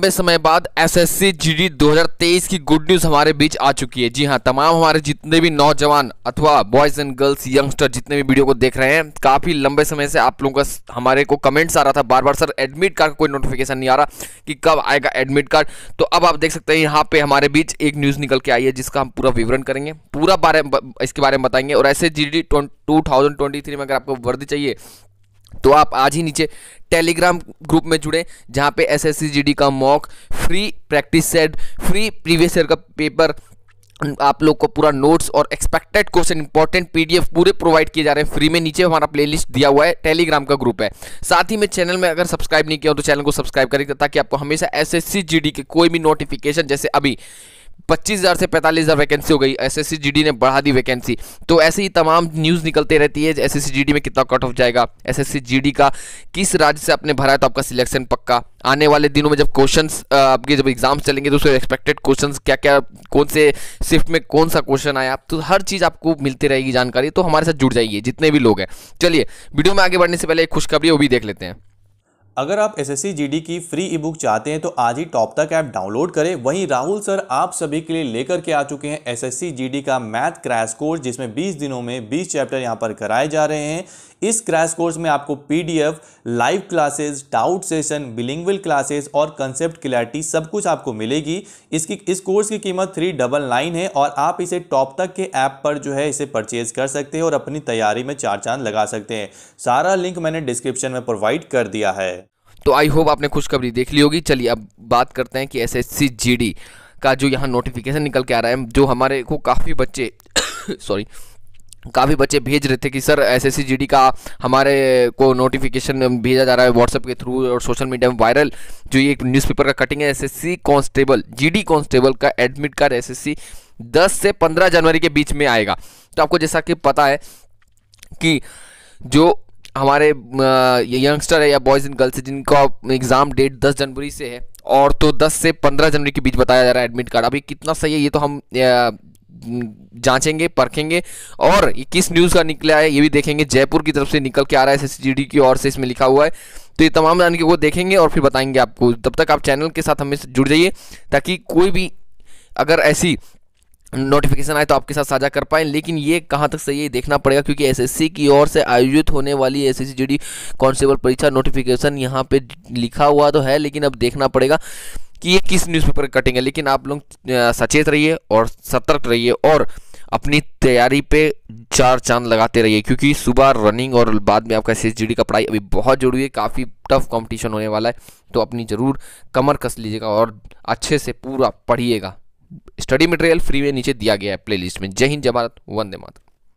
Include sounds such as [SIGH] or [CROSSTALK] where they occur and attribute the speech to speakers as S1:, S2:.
S1: लंबे समय बाद एसएससी जीडी 2023 की गुड न्यूज हमारे बीच आ चुकी है जी हाँ तमाम हमारे जितने भी नौजवान अथवा बॉयज एंड गर्ल्स यंगस्टर जितने भी वीडियो को देख रहे हैं काफी लंबे समय से आप लोगों का हमारे को कमेंट्स आ रहा था बार बार सर एडमिट कार्ड का कोई नोटिफिकेशन नहीं आ रहा कि कब आएगा एडमिट कार्ड तो अब आप देख सकते हैं यहाँ पे हमारे बीच एक न्यूज निकल के आई है जिसका हम पूरा विवरण करेंगे पूरा बारे इसके बारे में बताएंगे और ऐसे जी डी में अगर आपको वर्दी चाहिए तो आप आज ही नीचे टेलीग्राम ग्रुप में जुड़े जहाँ पे एस एस का mock free practice set free previous year का पेपर आप लोग को पूरा नोट्स और एक्सपेक्टेड क्वेश्चन इंपॉर्टेंट पीडीएफ पूरे प्रोवाइड किए जा रहे हैं फ्री में नीचे हमारा प्लेलिस्ट दिया हुआ है टेलीग्राम का ग्रुप है साथ ही में चैनल में अगर सब्सक्राइब नहीं किया हो तो चैनल को सब्सक्राइब करें ताकि आपको हमेशा एस एस के कोई भी नोटिफिकेशन जैसे अभी पच्चीस से पैंतालीस वैकेंसी हो गई एस एस ने बढ़ा दी वैकेंसी तो ऐसे ही तमाम न्यूज़ निकलते रहती है एस एस में कितना कट ऑफ जाएगा एस एस का किस राज्य से आपने भरा है तो आपका सिलेक्शन पक्का आने वाले दिनों में जब क्वेश्चन आपके जब एग्जाम्स चलेंगे तो उसके एक्सपेक्टेड क्वेश्चन क्या क्या कौन से शिफ्ट में कौन सा क्वेश्चन आया तो हर चीज़ आपको मिलती रहेगी जानकारी तो हमारे साथ जुड़ जाइए जितने भी लोग हैं चलिए वीडियो में
S2: आगे बढ़ने से पहले एक खुशखबरी वो भी देख लेते हैं अगर आप एस एस की फ्री ई बुक चाहते हैं तो आज ही टॉप तक ऐप डाउनलोड करें वहीं राहुल सर आप सभी के लिए लेकर के आ चुके हैं एस एस का मैथ क्रैश कोर्स जिसमें 20 दिनों में 20 चैप्टर यहां पर कराए जा रहे हैं इस क्रैश कोर्स में आपको PDF, live classes doubt session bilingual classes और कंसेप्ट क्लैरिटी सब कुछ आपको मिलेगी इसकी इस कोर्स की कीमत थ्री डबल नाइन है और आप इसे टॉप तक के ऐप पर जो है इसे परचेज कर सकते हैं और अपनी तैयारी में चार चांद लगा सकते हैं सारा लिंक मैंने डिस्क्रिप्शन में प्रोवाइड कर दिया है तो आई होप आपने खुशखबरी देख ली होगी चलिए
S1: अब बात करते हैं कि S S C G D का जो यहाँ नोटिफिकेशन निकल के आ रहा है जो हमारे को काफ़ी बच्चे सॉरी [COUGHS] काफ़ी बच्चे भेज रहे थे कि सर एस एस का हमारे को नोटिफिकेशन भेजा जा रहा है व्हाट्सएप के थ्रू और सोशल मीडिया में वायरल जो ये एक न्यूज़पेपर का कटिंग है S S C constable G D constable का एडमिट कार्ड एस एस से 15 जनवरी के बीच में आएगा तो आपको जैसा कि पता है कि जो हमारे यंगस्टर है या बॉयज़ एंड गर्ल्स है जिनका एग्ज़ाम डेट 10 जनवरी से है और तो 10 से 15 जनवरी के बीच बताया जा रहा है एडमिट कार्ड अभी कितना सही है ये तो हम जांचेंगे परखेंगे और ये किस न्यूज़ का निकला है ये भी देखेंगे जयपुर की तरफ से निकल के आ रहा है एस की ओर से इसमें लिखा हुआ है तो ये तमाम जानकारी को देखेंगे और फिर बताएंगे आपको तब तक आप चैनल के साथ हमें जुड़ जाइए ताकि कोई भी अगर ऐसी नोटिफिकेशन आए तो आपके साथ साझा कर पाएं लेकिन ये कहाँ तक सही है देखना पड़ेगा क्योंकि एसएससी की ओर से आयोजित होने वाली एसएससी जीडी कांस्टेबल परीक्षा नोटिफिकेशन यहाँ पे लिखा हुआ तो है लेकिन अब देखना पड़ेगा कि ये किस न्यूज़पेपर कटिंग है लेकिन आप लोग सचेत रहिए और सतर्क रहिए और अपनी तैयारी पे चार चांद लगाते रहिए क्योंकि सुबह रनिंग और बाद में आपका एस का पढ़ाई अभी बहुत ज़रूरी है काफ़ी टफ कंपटीशन होने वाला है तो अपनी ज़रूर कमर कस लीजिएगा और अच्छे से पूरा पढ़िएगा स्टडी मटेरियल फ्री में नीचे दिया गया है प्लेलिस्ट में जय हिंद जमात वंदे मातरम